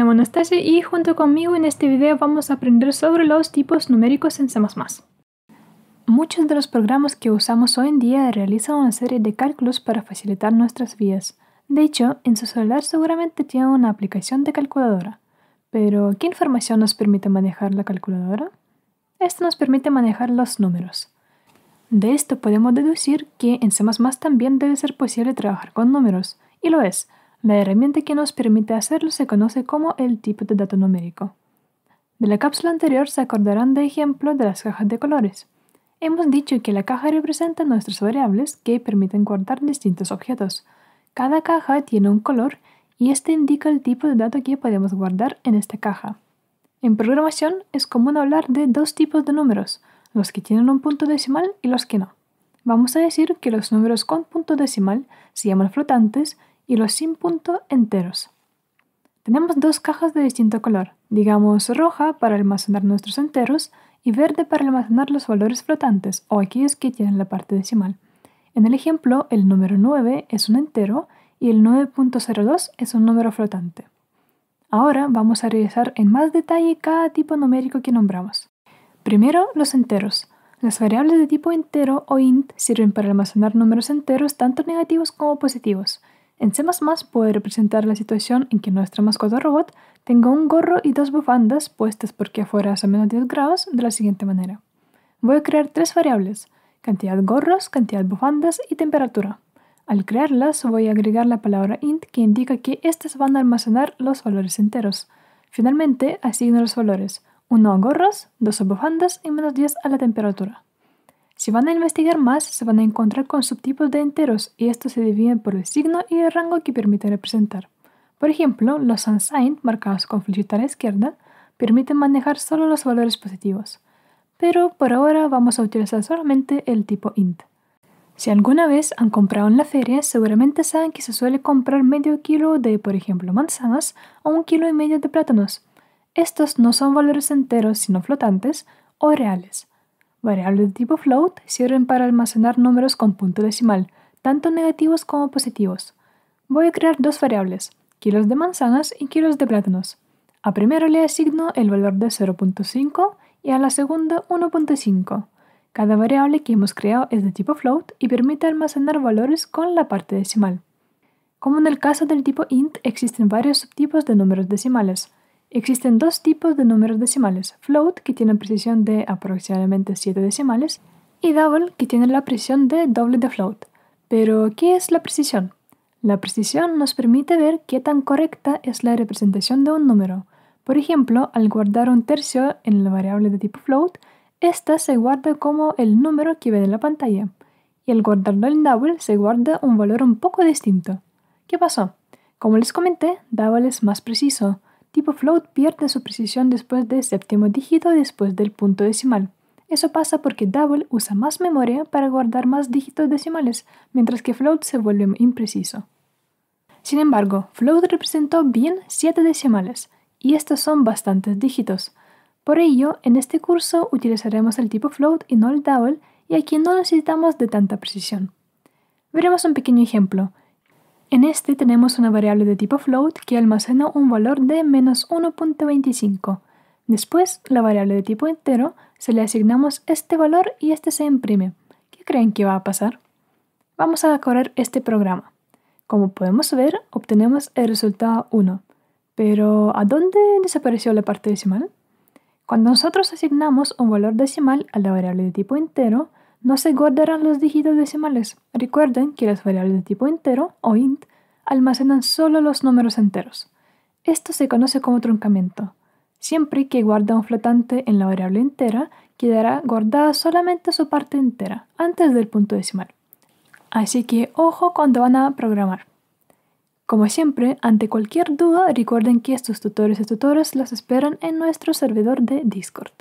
llamo Anastasia y junto conmigo en este video vamos a aprender sobre los tipos numéricos en C++. Muchos de los programas que usamos hoy en día realizan una serie de cálculos para facilitar nuestras vías. De hecho, en su celular seguramente tiene una aplicación de calculadora. Pero, ¿qué información nos permite manejar la calculadora? Esto nos permite manejar los números. De esto podemos deducir que en C++ también debe ser posible trabajar con números, y lo es, la herramienta que nos permite hacerlo se conoce como el tipo de dato numérico. De la cápsula anterior se acordarán de ejemplo de las cajas de colores. Hemos dicho que la caja representa nuestras variables que permiten guardar distintos objetos. Cada caja tiene un color y este indica el tipo de dato que podemos guardar en esta caja. En programación es común hablar de dos tipos de números, los que tienen un punto decimal y los que no. Vamos a decir que los números con punto decimal se llaman flotantes y los sin punto enteros. Tenemos dos cajas de distinto color, digamos roja para almacenar nuestros enteros y verde para almacenar los valores flotantes o aquellos que tienen la parte decimal. En el ejemplo, el número 9 es un entero y el 9.02 es un número flotante. Ahora vamos a revisar en más detalle cada tipo numérico que nombramos. Primero, los enteros. Las variables de tipo entero o int sirven para almacenar números enteros tanto negativos como positivos, en C puede representar la situación en que nuestra mascota robot tenga un gorro y dos bufandas puestas porque afuera hace menos 10 grados de la siguiente manera. Voy a crear tres variables, cantidad gorros, cantidad bufandas y temperatura. Al crearlas voy a agregar la palabra int que indica que estas van a almacenar los valores enteros. Finalmente asigno los valores 1 a gorros, 2 a bufandas y menos 10 a la temperatura. Si van a investigar más, se van a encontrar con subtipos de enteros y estos se dividen por el signo y el rango que permite representar. Por ejemplo, los unsigned, marcados con flechita a la izquierda, permiten manejar solo los valores positivos. Pero por ahora vamos a utilizar solamente el tipo int. Si alguna vez han comprado en la feria, seguramente saben que se suele comprar medio kilo de, por ejemplo, manzanas o un kilo y medio de plátanos. Estos no son valores enteros, sino flotantes o reales. Variables de tipo float sirven para almacenar números con punto decimal, tanto negativos como positivos. Voy a crear dos variables, kilos de manzanas y kilos de plátanos. A primero le asigno el valor de 0.5 y a la segunda 1.5. Cada variable que hemos creado es de tipo float y permite almacenar valores con la parte decimal. Como en el caso del tipo int, existen varios subtipos de números decimales. Existen dos tipos de números decimales, float, que tienen precisión de aproximadamente 7 decimales, y double, que tiene la precisión de doble de float. Pero, ¿qué es la precisión? La precisión nos permite ver qué tan correcta es la representación de un número. Por ejemplo, al guardar un tercio en la variable de tipo float, esta se guarda como el número que ve en la pantalla, y al guardarlo en double se guarda un valor un poco distinto. ¿Qué pasó? Como les comenté, double es más preciso, tipo float pierde su precisión después del séptimo dígito después del punto decimal. Eso pasa porque double usa más memoria para guardar más dígitos decimales, mientras que float se vuelve impreciso. Sin embargo, float representó bien 7 decimales, y estos son bastantes dígitos. Por ello, en este curso utilizaremos el tipo float y no el double, y aquí no necesitamos de tanta precisión. Veremos un pequeño ejemplo. En este tenemos una variable de tipo float que almacena un valor de menos 1.25. Después, la variable de tipo entero, se le asignamos este valor y este se imprime. ¿Qué creen que va a pasar? Vamos a correr este programa. Como podemos ver, obtenemos el resultado 1. Pero, ¿a dónde desapareció la parte decimal? Cuando nosotros asignamos un valor decimal a la variable de tipo entero, no se guardarán los dígitos decimales. Recuerden que las variables de tipo entero o int almacenan solo los números enteros. Esto se conoce como truncamiento. Siempre que guarda un flotante en la variable entera, quedará guardada solamente su parte entera, antes del punto decimal. Así que ojo cuando van a programar. Como siempre, ante cualquier duda, recuerden que estos tutores y tutoras los esperan en nuestro servidor de Discord.